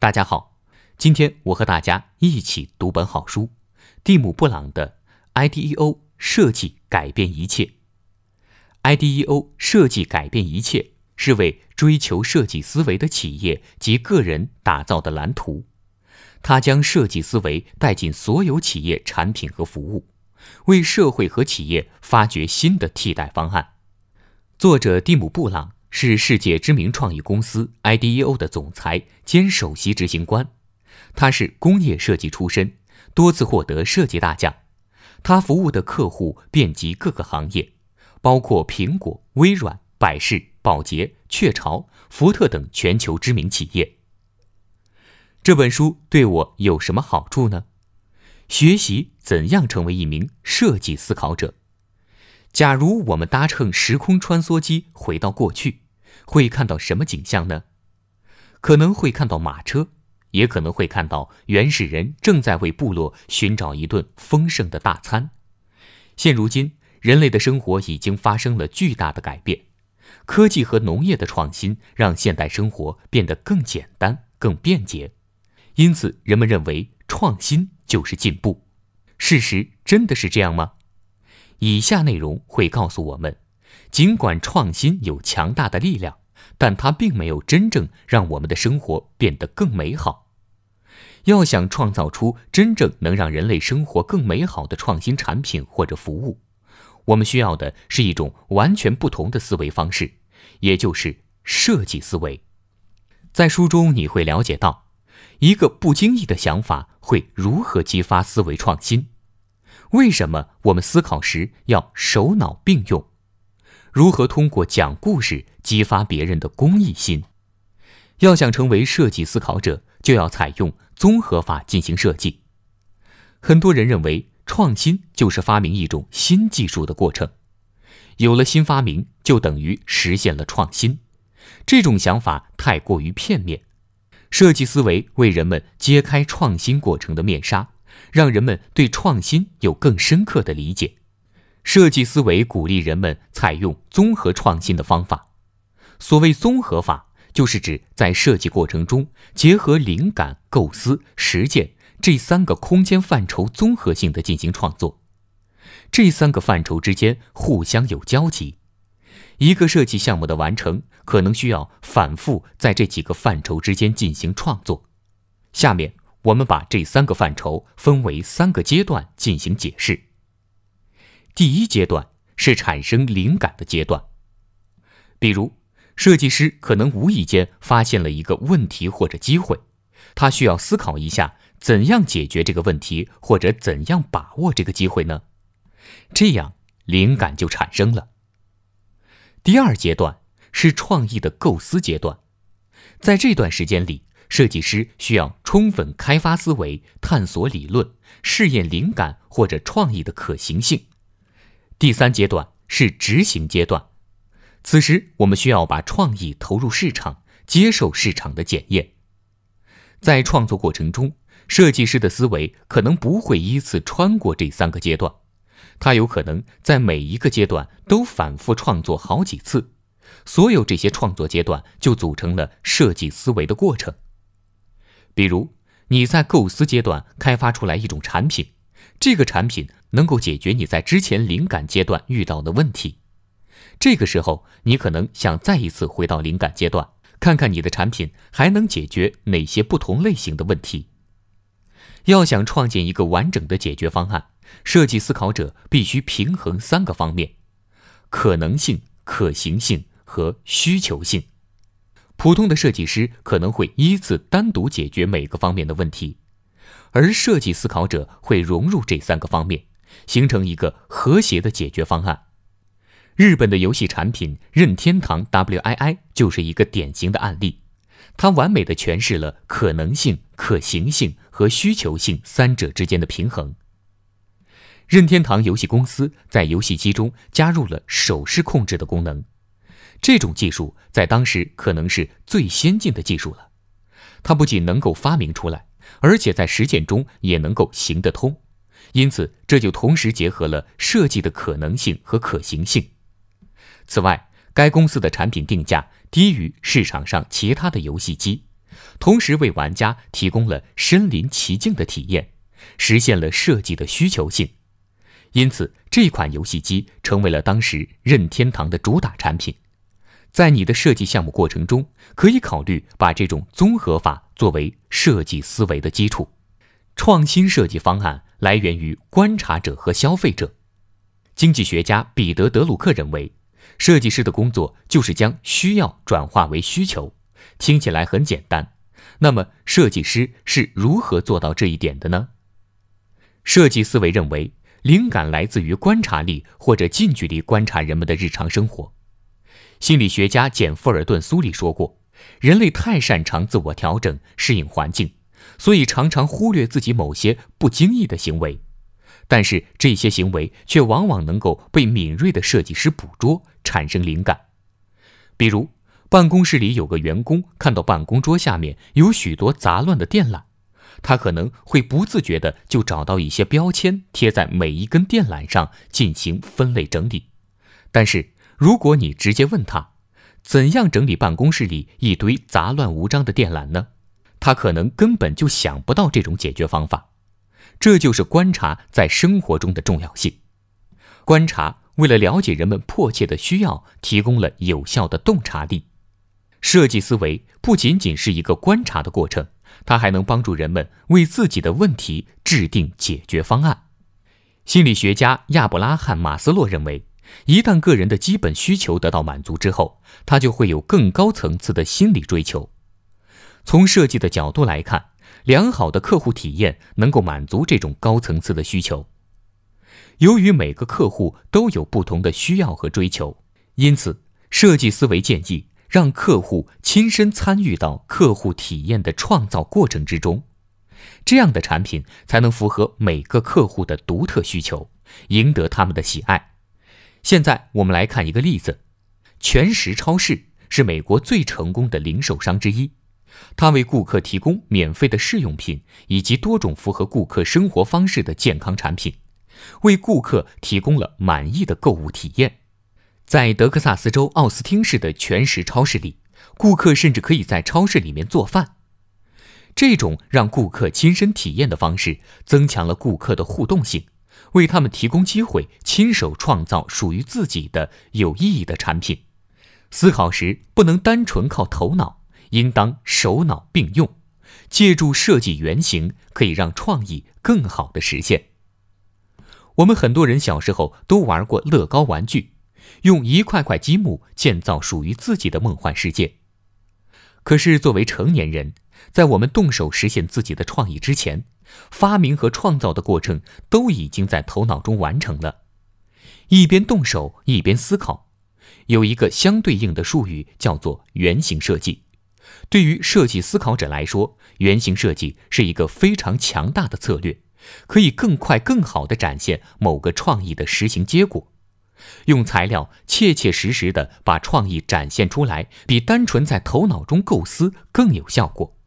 大家好，今天我和大家一起读本好书，《蒂姆·布朗的 IDEO 设计改变一切》。IDEO 设计改变一切是为追求设计思维的企业及个人打造的蓝图，它将设计思维带进所有企业产品和服务，为社会和企业发掘新的替代方案。作者蒂姆·布朗。是世界知名创意公司 IDEO 的总裁兼首席执行官，他是工业设计出身，多次获得设计大奖。他服务的客户遍及各个行业，包括苹果、微软、百事、宝洁、雀巢、福特等全球知名企业。这本书对我有什么好处呢？学习怎样成为一名设计思考者。假如我们搭乘时空穿梭机回到过去，会看到什么景象呢？可能会看到马车，也可能会看到原始人正在为部落寻找一顿丰盛的大餐。现如今，人类的生活已经发生了巨大的改变，科技和农业的创新让现代生活变得更简单、更便捷。因此，人们认为创新就是进步。事实真的是这样吗？以下内容会告诉我们，尽管创新有强大的力量，但它并没有真正让我们的生活变得更美好。要想创造出真正能让人类生活更美好的创新产品或者服务，我们需要的是一种完全不同的思维方式，也就是设计思维。在书中你会了解到，一个不经意的想法会如何激发思维创新。为什么我们思考时要手脑并用？如何通过讲故事激发别人的公益心？要想成为设计思考者，就要采用综合法进行设计。很多人认为创新就是发明一种新技术的过程，有了新发明就等于实现了创新。这种想法太过于片面。设计思维为人们揭开创新过程的面纱。让人们对创新有更深刻的理解。设计思维鼓励人们采用综合创新的方法。所谓综合法，就是指在设计过程中，结合灵感、构思、实践这三个空间范畴，综合性的进行创作。这三个范畴之间互相有交集，一个设计项目的完成，可能需要反复在这几个范畴之间进行创作。下面。我们把这三个范畴分为三个阶段进行解释。第一阶段是产生灵感的阶段，比如设计师可能无意间发现了一个问题或者机会，他需要思考一下怎样解决这个问题或者怎样把握这个机会呢？这样灵感就产生了。第二阶段是创意的构思阶段，在这段时间里。设计师需要充分开发思维，探索理论、试验灵感或者创意的可行性。第三阶段是执行阶段，此时我们需要把创意投入市场，接受市场的检验。在创作过程中，设计师的思维可能不会依次穿过这三个阶段，他有可能在每一个阶段都反复创作好几次。所有这些创作阶段就组成了设计思维的过程。比如，你在构思阶段开发出来一种产品，这个产品能够解决你在之前灵感阶段遇到的问题。这个时候，你可能想再一次回到灵感阶段，看看你的产品还能解决哪些不同类型的问题。要想创建一个完整的解决方案，设计思考者必须平衡三个方面：可能性、可行性和需求性。普通的设计师可能会依次单独解决每个方面的问题，而设计思考者会融入这三个方面，形成一个和谐的解决方案。日本的游戏产品任天堂 Wii 就是一个典型的案例，它完美的诠释了可能性、可行性和需求性三者之间的平衡。任天堂游戏公司在游戏机中加入了手势控制的功能。这种技术在当时可能是最先进的技术了，它不仅能够发明出来，而且在实践中也能够行得通，因此这就同时结合了设计的可能性和可行性。此外，该公司的产品定价低于市场上其他的游戏机，同时为玩家提供了身临其境的体验，实现了设计的需求性，因此这款游戏机成为了当时任天堂的主打产品。在你的设计项目过程中，可以考虑把这种综合法作为设计思维的基础。创新设计方案来源于观察者和消费者。经济学家彼得·德鲁克认为，设计师的工作就是将需要转化为需求。听起来很简单，那么设计师是如何做到这一点的呢？设计思维认为，灵感来自于观察力或者近距离观察人们的日常生活。心理学家简·富尔顿·苏里说过：“人类太擅长自我调整、适应环境，所以常常忽略自己某些不经意的行为。但是这些行为却往往能够被敏锐的设计师捕捉，产生灵感。比如，办公室里有个员工看到办公桌下面有许多杂乱的电缆，他可能会不自觉的就找到一些标签贴在每一根电缆上进行分类整理。但是。”如果你直接问他，怎样整理办公室里一堆杂乱无章的电缆呢？他可能根本就想不到这种解决方法。这就是观察在生活中的重要性。观察为了了解人们迫切的需要，提供了有效的洞察力。设计思维不仅仅是一个观察的过程，它还能帮助人们为自己的问题制定解决方案。心理学家亚伯拉罕·马斯洛认为。一旦个人的基本需求得到满足之后，他就会有更高层次的心理追求。从设计的角度来看，良好的客户体验能够满足这种高层次的需求。由于每个客户都有不同的需要和追求，因此设计思维建议让客户亲身参与到客户体验的创造过程之中。这样的产品才能符合每个客户的独特需求，赢得他们的喜爱。现在我们来看一个例子，全食超市是美国最成功的零售商之一，它为顾客提供免费的试用品以及多种符合顾客生活方式的健康产品，为顾客提供了满意的购物体验。在德克萨斯州奥斯汀市的全食超市里，顾客甚至可以在超市里面做饭，这种让顾客亲身体验的方式增强了顾客的互动性。为他们提供机会，亲手创造属于自己的有意义的产品。思考时不能单纯靠头脑，应当手脑并用。借助设计原型，可以让创意更好的实现。我们很多人小时候都玩过乐高玩具，用一块块积木建造属于自己的梦幻世界。可是作为成年人，在我们动手实现自己的创意之前，发明和创造的过程都已经在头脑中完成了，一边动手一边思考，有一个相对应的术语叫做原型设计。对于设计思考者来说，原型设计是一个非常强大的策略，可以更快、更好地展现某个创意的实行结果。用材料切切实实地把创意展现出来，比单纯在头脑中构思更有效果。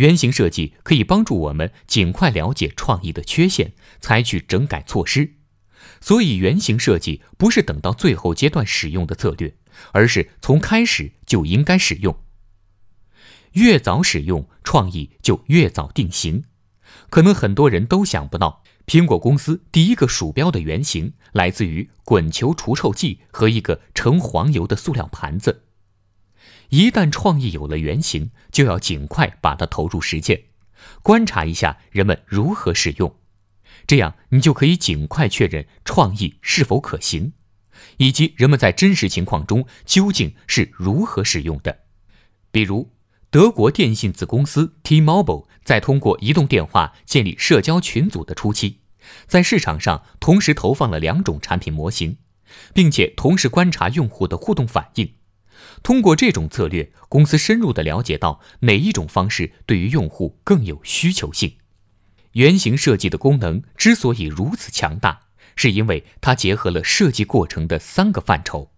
原型设计可以帮助我们尽快了解创意的缺陷，采取整改措施。所以，原型设计不是等到最后阶段使用的策略，而是从开始就应该使用。越早使用创意，就越早定型。可能很多人都想不到，苹果公司第一个鼠标的原型来自于滚球除臭剂和一个盛黄油的塑料盘子。一旦创意有了原型，就要尽快把它投入实践，观察一下人们如何使用，这样你就可以尽快确认创意是否可行，以及人们在真实情况中究竟是如何使用的。比如，德国电信子公司 T-Mobile 在通过移动电话建立社交群组的初期，在市场上同时投放了两种产品模型，并且同时观察用户的互动反应。通过这种策略，公司深入地了解到哪一种方式对于用户更有需求性。原型设计的功能之所以如此强大，是因为它结合了设计过程的三个范畴。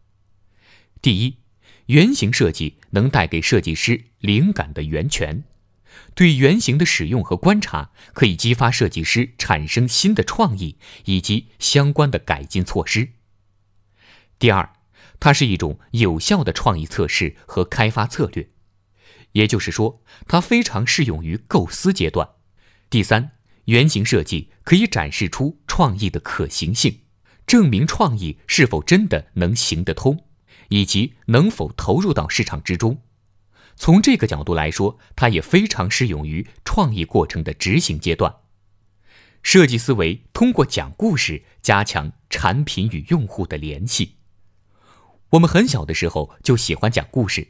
第一，原型设计能带给设计师灵感的源泉。对原型的使用和观察，可以激发设计师产生新的创意以及相关的改进措施。第二。它是一种有效的创意测试和开发策略，也就是说，它非常适用于构思阶段。第三，原型设计可以展示出创意的可行性，证明创意是否真的能行得通，以及能否投入到市场之中。从这个角度来说，它也非常适用于创意过程的执行阶段。设计思维通过讲故事加强产品与用户的联系。我们很小的时候就喜欢讲故事，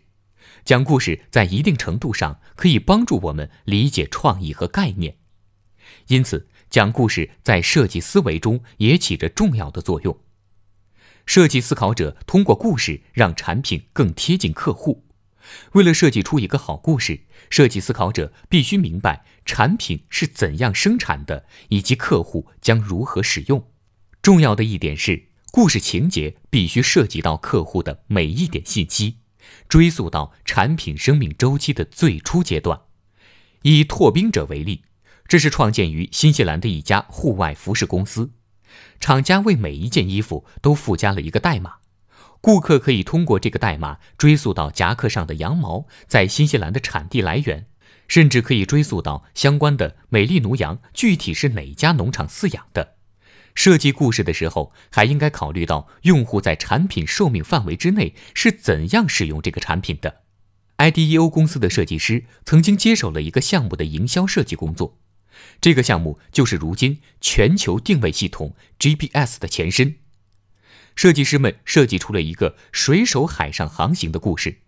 讲故事在一定程度上可以帮助我们理解创意和概念，因此讲故事在设计思维中也起着重要的作用。设计思考者通过故事让产品更贴近客户。为了设计出一个好故事，设计思考者必须明白产品是怎样生产的，以及客户将如何使用。重要的一点是。故事情节必须涉及到客户的每一点信息，追溯到产品生命周期的最初阶段。以拓冰者为例，这是创建于新西兰的一家户外服饰公司。厂家为每一件衣服都附加了一个代码，顾客可以通过这个代码追溯到夹克上的羊毛在新西兰的产地来源，甚至可以追溯到相关的美丽奴羊具体是哪家农场饲养的。设计故事的时候，还应该考虑到用户在产品寿命范围之内是怎样使用这个产品的。IDEO 公司的设计师曾经接手了一个项目的营销设计工作，这个项目就是如今全球定位系统 GPS 的前身。设计师们设计出了一个水手海上航行的故事，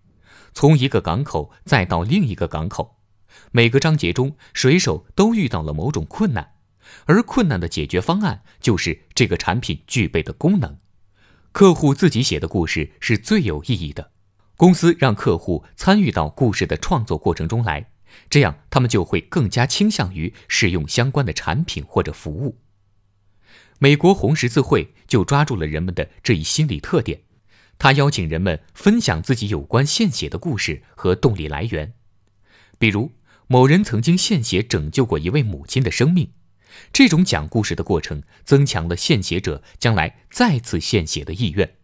从一个港口再到另一个港口，每个章节中水手都遇到了某种困难。而困难的解决方案就是这个产品具备的功能。客户自己写的故事是最有意义的。公司让客户参与到故事的创作过程中来，这样他们就会更加倾向于使用相关的产品或者服务。美国红十字会就抓住了人们的这一心理特点，他邀请人们分享自己有关献血的故事和动力来源，比如某人曾经献血拯救过一位母亲的生命。这种讲故事的过程增强了献血者将来再次献血的意愿。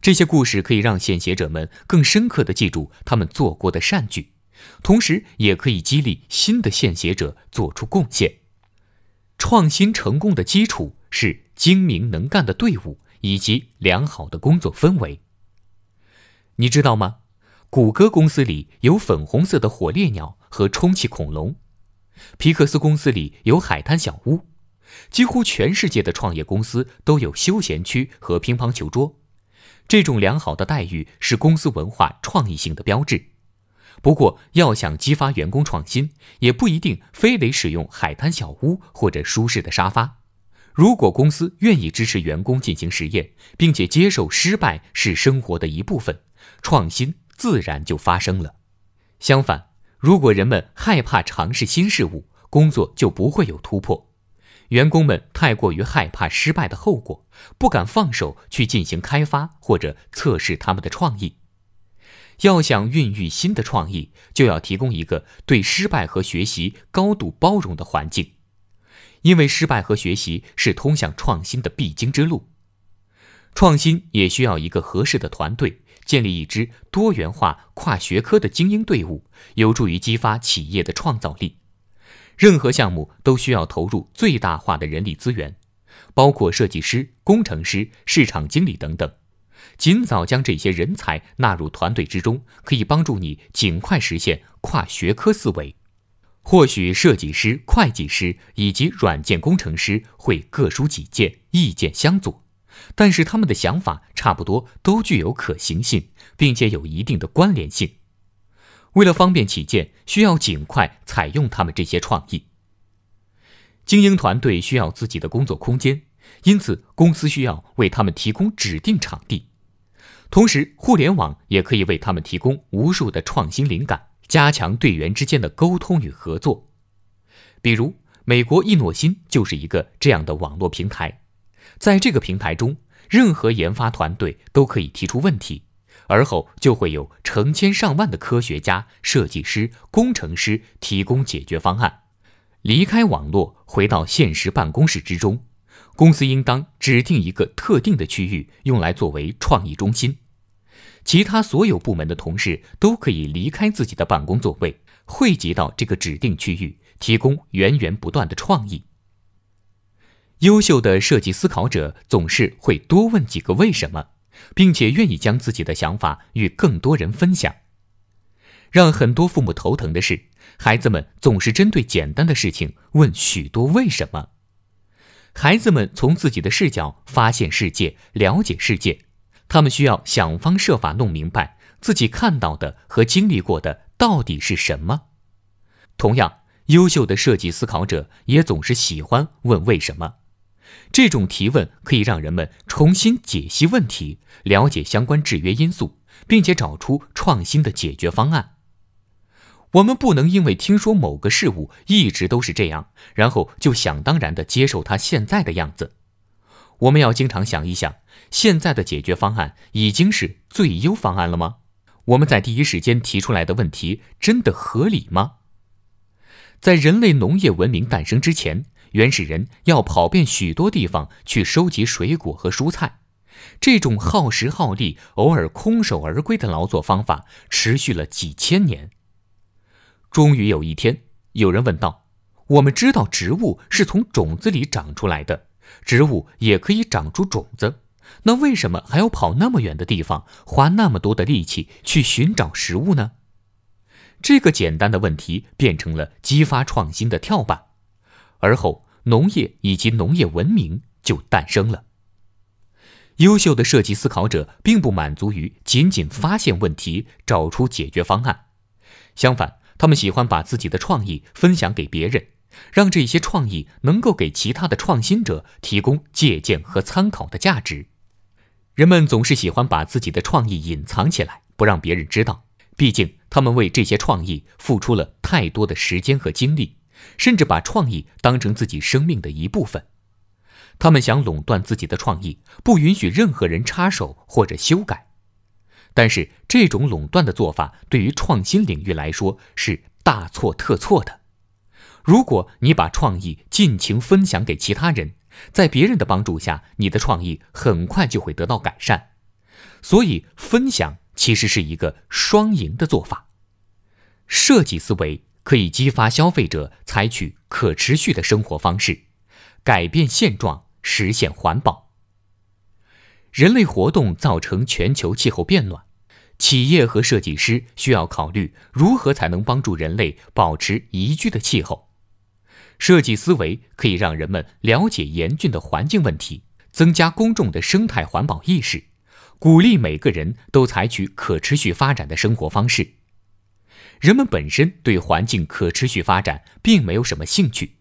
这些故事可以让献血者们更深刻地记住他们做过的善举，同时也可以激励新的献血者做出贡献。创新成功的基础是精明能干的队伍以及良好的工作氛围。你知道吗？谷歌公司里有粉红色的火烈鸟和充气恐龙。皮克斯公司里有海滩小屋，几乎全世界的创业公司都有休闲区和乒乓球桌。这种良好的待遇是公司文化创意性的标志。不过，要想激发员工创新，也不一定非得使用海滩小屋或者舒适的沙发。如果公司愿意支持员工进行实验，并且接受失败是生活的一部分，创新自然就发生了。相反。如果人们害怕尝试新事物，工作就不会有突破。员工们太过于害怕失败的后果，不敢放手去进行开发或者测试他们的创意。要想孕育新的创意，就要提供一个对失败和学习高度包容的环境，因为失败和学习是通向创新的必经之路。创新也需要一个合适的团队。建立一支多元化、跨学科的精英队伍，有助于激发企业的创造力。任何项目都需要投入最大化的人力资源，包括设计师、工程师、市场经理等等。尽早将这些人才纳入团队之中，可以帮助你尽快实现跨学科思维。或许设计师、会计师以及软件工程师会各抒己见，意见相左。但是他们的想法差不多都具有可行性，并且有一定的关联性。为了方便起见，需要尽快采用他们这些创意。精英团队需要自己的工作空间，因此公司需要为他们提供指定场地。同时，互联网也可以为他们提供无数的创新灵感，加强队员之间的沟通与合作。比如，美国易诺新就是一个这样的网络平台。在这个平台中，任何研发团队都可以提出问题，而后就会有成千上万的科学家、设计师、工程师提供解决方案。离开网络，回到现实办公室之中，公司应当指定一个特定的区域用来作为创意中心，其他所有部门的同事都可以离开自己的办公座位，汇集到这个指定区域，提供源源不断的创意。优秀的设计思考者总是会多问几个为什么，并且愿意将自己的想法与更多人分享。让很多父母头疼的是，孩子们总是针对简单的事情问许多为什么。孩子们从自己的视角发现世界、了解世界，他们需要想方设法弄明白自己看到的和经历过的到底是什么。同样，优秀的设计思考者也总是喜欢问为什么。这种提问可以让人们重新解析问题，了解相关制约因素，并且找出创新的解决方案。我们不能因为听说某个事物一直都是这样，然后就想当然地接受它现在的样子。我们要经常想一想，现在的解决方案已经是最优方案了吗？我们在第一时间提出来的问题真的合理吗？在人类农业文明诞生之前。原始人要跑遍许多地方去收集水果和蔬菜，这种耗时耗力、偶尔空手而归的劳作方法持续了几千年。终于有一天，有人问道：“我们知道植物是从种子里长出来的，植物也可以长出种子，那为什么还要跑那么远的地方，花那么多的力气去寻找食物呢？”这个简单的问题变成了激发创新的跳板。而后，农业以及农业文明就诞生了。优秀的设计思考者并不满足于仅仅发现问题、找出解决方案，相反，他们喜欢把自己的创意分享给别人，让这些创意能够给其他的创新者提供借鉴和参考的价值。人们总是喜欢把自己的创意隐藏起来，不让别人知道，毕竟他们为这些创意付出了太多的时间和精力。甚至把创意当成自己生命的一部分，他们想垄断自己的创意，不允许任何人插手或者修改。但是这种垄断的做法对于创新领域来说是大错特错的。如果你把创意尽情分享给其他人，在别人的帮助下，你的创意很快就会得到改善。所以分享其实是一个双赢的做法。设计思维。可以激发消费者采取可持续的生活方式，改变现状，实现环保。人类活动造成全球气候变暖，企业和设计师需要考虑如何才能帮助人类保持宜居的气候。设计思维可以让人们了解严峻的环境问题，增加公众的生态环保意识，鼓励每个人都采取可持续发展的生活方式。人们本身对环境可持续发展并没有什么兴趣，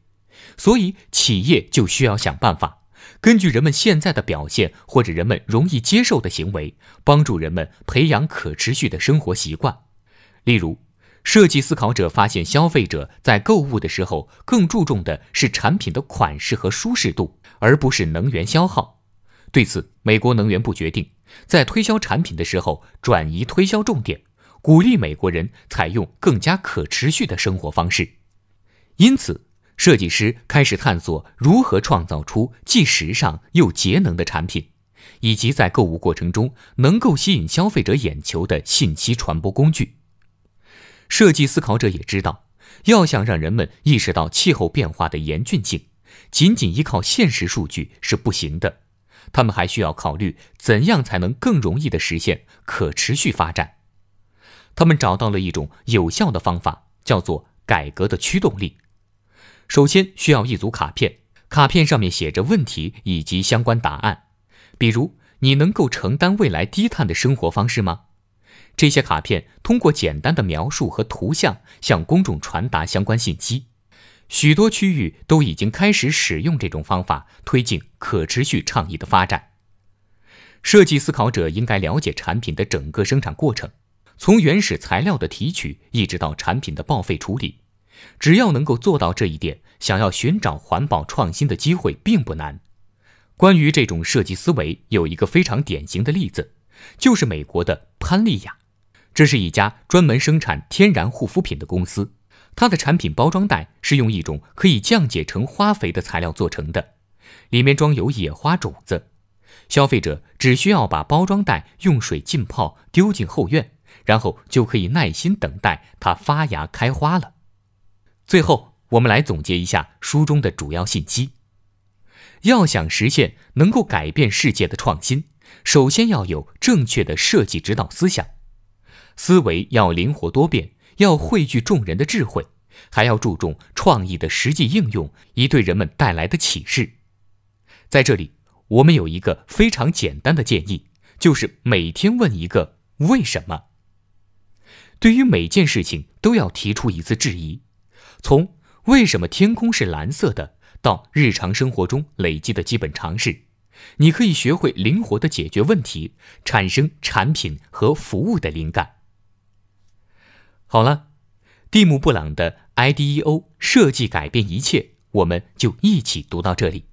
所以企业就需要想办法，根据人们现在的表现或者人们容易接受的行为，帮助人们培养可持续的生活习惯。例如，设计思考者发现，消费者在购物的时候更注重的是产品的款式和舒适度，而不是能源消耗。对此，美国能源部决定在推销产品的时候转移推销重点。鼓励美国人采用更加可持续的生活方式，因此，设计师开始探索如何创造出既时尚又节能的产品，以及在购物过程中能够吸引消费者眼球的信息传播工具。设计思考者也知道，要想让人们意识到气候变化的严峻性，仅仅依靠现实数据是不行的，他们还需要考虑怎样才能更容易地实现可持续发展。他们找到了一种有效的方法，叫做“改革的驱动力”。首先需要一组卡片，卡片上面写着问题以及相关答案，比如“你能够承担未来低碳的生活方式吗？”这些卡片通过简单的描述和图像向公众传达相关信息。许多区域都已经开始使用这种方法推进可持续倡议的发展。设计思考者应该了解产品的整个生产过程。从原始材料的提取一直到产品的报废处理，只要能够做到这一点，想要寻找环保创新的机会并不难。关于这种设计思维，有一个非常典型的例子，就是美国的潘丽雅。这是一家专门生产天然护肤品的公司，它的产品包装袋是用一种可以降解成花肥的材料做成的，里面装有野花种子。消费者只需要把包装袋用水浸泡，丢进后院。然后就可以耐心等待它发芽开花了。最后，我们来总结一下书中的主要信息：要想实现能够改变世界的创新，首先要有正确的设计指导思想，思维要灵活多变，要汇聚众人的智慧，还要注重创意的实际应用以对人们带来的启示。在这里，我们有一个非常简单的建议，就是每天问一个“为什么”。对于每件事情都要提出一次质疑，从为什么天空是蓝色的到日常生活中累积的基本常识，你可以学会灵活的解决问题，产生产品和服务的灵感。好了，蒂姆·布朗的 IDEO 设计改变一切，我们就一起读到这里。